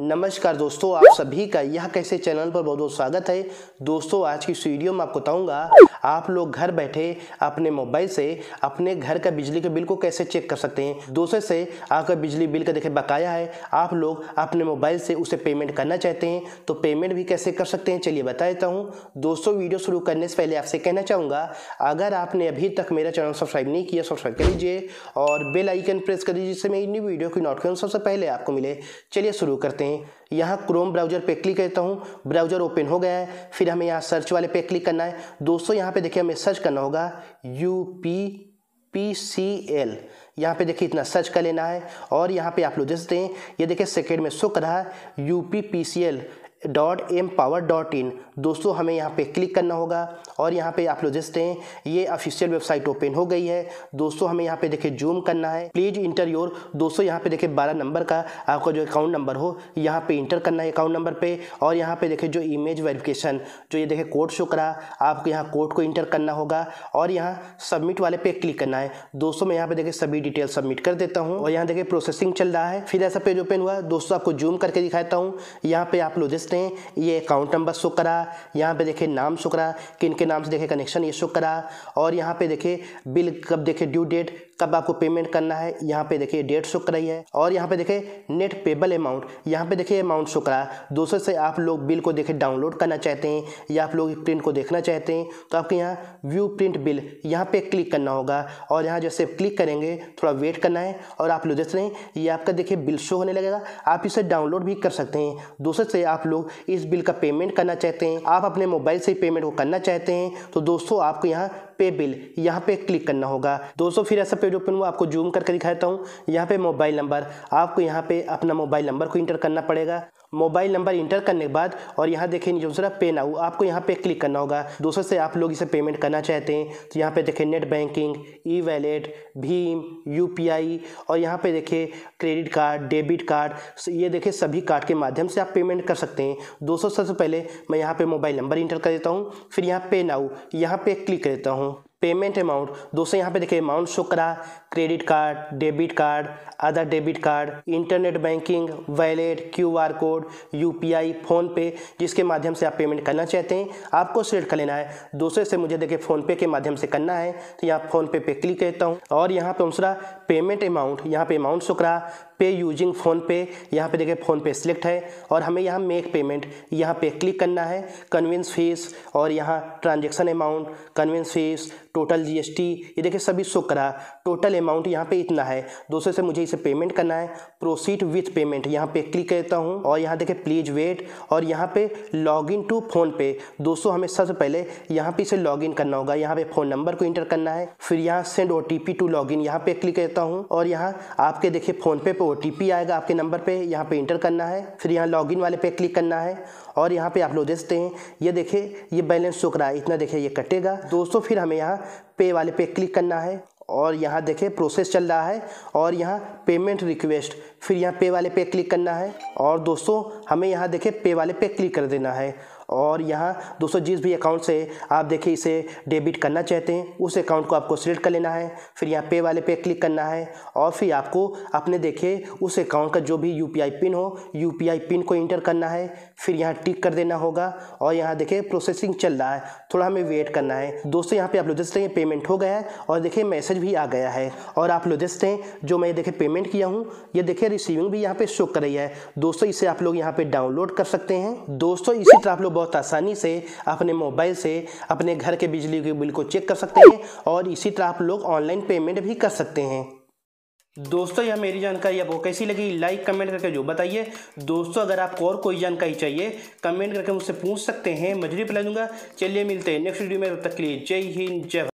नमस्कार दोस्तों आप सभी का यह कैसे चैनल पर बहुत बहुत स्वागत है दोस्तों आज की इस वीडियो में आपको बताऊंगा आप लोग घर बैठे अपने मोबाइल से अपने घर का बिजली के बिल को कैसे चेक कर सकते हैं दूसरे से आपका बिजली बिल का देखे बकाया है आप लोग अपने मोबाइल से उसे पेमेंट करना चाहते हैं तो पेमेंट भी कैसे कर सकते हैं चलिए बता देता हूँ दोस्तों वीडियो शुरू करने से पहले आपसे कहना चाहूँगा अगर आपने अभी तक मेरा चैनल सब्सक्राइब नहीं किया सब्सक्राइब कर लीजिए और बेल आइकन प्रेस कर दीजिए जिससे मेरी न्यू वीडियो की नोटिफिकेशन सबसे पहले आपको मिले चलिए शुरू करते हैं सकते हैं यहाँ क्रोम ब्राउजर पे क्लिक करता हूँ ब्राउजर ओपन हो गया है फिर हमें यहाँ सर्च वाले पे क्लिक करना है दोस्तों यहाँ पे देखिए हमें सर्च करना होगा U P P C L यहाँ पे देखिए इतना सर्च कर लेना है और यहाँ पे आप लोग देख सकते हैं ये देखिए सेकेंड में शो कर रहा है U P P C L dot M power dot in दोस्तों हमें यहाँ पे क्लिक करना होगा और यहाँ पे आप लोग देखते हैं ये ऑफिशियल वेबसाइट ओपन हो गई है दोस्तों हमें यहाँ पे देखिए जूम करना है प्लीज़ इंटर योर दोस्तों यहाँ पे देखिए बारह नंबर का आपका जो अकाउंट नंबर हो यहाँ पे इंटर करना है अकाउंट नंबर पे और यहाँ पे देखिए जो इमेज वेरिफिकेशन जो ये देखिए कोड शो करा आपको यहाँ कोड को इंटर करना होगा और यहाँ सबमिट वाले पे क्लिक करना है दोस्तों मैं यहाँ पे देखिए सभी डिटेल सबमिट कर देता हूँ और यहाँ देखिए प्रोसेसिंग चल रहा है फिर ऐसा पेज ओपन हुआ दोस्तों आपको जूम करके दिखाता हूँ यहाँ पे आप लोग जस्ट सकते हैं ये अकाउंट नंबर शो करा यहाँ पे देखे नाम शो करा किन के नाम से देखे कनेक्शन ये शो करा और यहाँ पे देखे बिल कब देखे ड्यू डेट कब आपको पेमेंट करना है यहाँ पे देखिए डेट शो कराई है और यहाँ पे देखे नेट पेबल अमाउंट यहाँ पे देखिए अमाउंट शो करा दूसरे से आप लोग बिल को देखे डाउनलोड करना चाहते हैं या आप लोग प्रिंट को देखना चाहते हैं तो आपके यहाँ व्यू प्रिंट बिल यहाँ पे क्लिक करना होगा और यहाँ जैसे क्लिक करेंगे थोड़ा वेट करना है और आप लोग देख रहे हैं ये आपका देखिए बिल शो होने लगेगा आप इसे डाउनलोड भी कर सकते हैं दूसरे से आप लोग लोग इस बिल का पेमेंट करना चाहते हैं आप अपने मोबाइल से पेमेंट को करना चाहते हैं तो दोस्तों आपको यहाँ पे बिल यहाँ पे क्लिक करना होगा दोस्तों फिर ऐसा पेज ओपन हुआ आपको जूम करके दिखाता हूँ यहाँ पे मोबाइल नंबर आपको यहाँ पे अपना मोबाइल नंबर को इंटर करना पड़ेगा मोबाइल नंबर इंटर करने के बाद और यहाँ देखें जो दूसरा पे नाउ आपको यहाँ पे क्लिक करना होगा दोस्तों से आप लोग इसे पेमेंट करना चाहते हैं तो यहाँ पे देखें नेट बैंकिंग ई वैलेट भीम यूपीआई और यहाँ पे देखें क्रेडिट कार्ड डेबिट कार्ड ये देखें सभी कार्ड के माध्यम से आप पेमेंट कर सकते हैं दोस्तों सबसे पहले मैं यहाँ पर मोबाइल नंबर इंटर कर देता हूँ फिर यहाँ पे नाउ यहाँ पर क्लिक कर देता हूँ पेमेंट अमाउंट दोस्तों यहाँ पे देखिए अमाउंट शो करा credit card debit card other debit card internet banking wallet QR code UPI PhonePe जिसके माध्यम से आप पेमेंट करना चाहते हैं आपको सिलेक्ट कर लेना है दूसरे से मुझे देखिए फ़ोनपे के माध्यम से करना है तो यहाँ फ़ोनपे पे क्लिक करता हूँ और यहाँ पर दूसरा पेमेंट अमाउंट यहाँ पे अमाउंट सुख रहा पे यूजिंग फ़ोन पे यहाँ पे देखिए फ़ोन पे सिलेक्ट है और हमें यहाँ मेक पेमेंट यहाँ पे क्लिक करना है कन्वेंस फीस और यहाँ transaction amount convenience fees total GST ये देखिए सभी शो करा टोटल अमाउंट यहाँ पे इतना है दूसरे से मुझे इसे पेमेंट करना है प्रोसीड विथ पेमेंट यहाँ पे क्लिक करता हूँ और यहाँ देखिए प्लीज़ वेट और यहाँ पे लॉग इन टू फोन पे दोस्तों हमें सबसे पहले यहाँ पे इसे लॉग इन करना होगा यहाँ पे फ़ोन नंबर को इंटर करना है फिर यहाँ send O T P to log in यहाँ पे क्लिक देता हूँ और यहाँ आपके देखिए फोन पे ओ आएगा आपके नंबर पे यहाँ पे इंटर करना है फिर यहाँ लॉगिन वाले पे क्लिक करना है और यहाँ पे आप लोग देखते हैं ये देखिए ये बैलेंस चुक रहा है इतना देखिए ये कटेगा दोस्तों फिर हमें यहाँ पे वाले पे क्लिक करना है और यहाँ देखे प्रोसेस चल रहा है और यहाँ पेमेंट रिक्वेस्ट फिर यहाँ पे वाले पे क्लिक करना है और दोस्तों हमें यहाँ देखे पे वाले पे क्लिक कर देना है और यहाँ दोस्तों जिस भी अकाउंट से आप देखिए इसे डेबिट करना चाहते हैं उस अकाउंट को आपको सिलेक्ट कर लेना है फिर यहाँ पे वाले पे क्लिक करना है और फिर आपको अपने देखिए उस अकाउंट का जो भी यू पिन हो यू पिन को इंटर करना है फिर यहाँ टिक कर देना होगा और यहाँ देखिए प्रोसेसिंग चल रहा है थोड़ा हमें वेट करना है दोस्तों यहाँ पर आप लोग देख हैं पेमेंट हो गया है और देखिए मैसेज भी आ गया है और आप लोग देखते हैं जो मैं देखिए पेमेंट किया हूँ ये देखिए रिसीविंग भी यहाँ पर शो कर रही है दोस्तों इसे आप लोग यहाँ पर डाउनलोड कर सकते हैं दोस्तों इसी तरह आप लोग बहुत आसानी से अपने मोबाइल से अपने घर के बिजली के बिल को चेक कर सकते हैं और इसी तरह आप लोग ऑनलाइन पेमेंट भी कर सकते हैं दोस्तों यह मेरी जानकारी आपको कैसी लगी लाइक कमेंट करके जो बताइए दोस्तों अगर आपको और कोई जानकारी चाहिए कमेंट करके मुझसे पूछ सकते हैं मैं जरूर पिला दूंगा चलिए मिलते हैं नेक्स्ट वीडियो में तब तक के लिए जय हिंद जय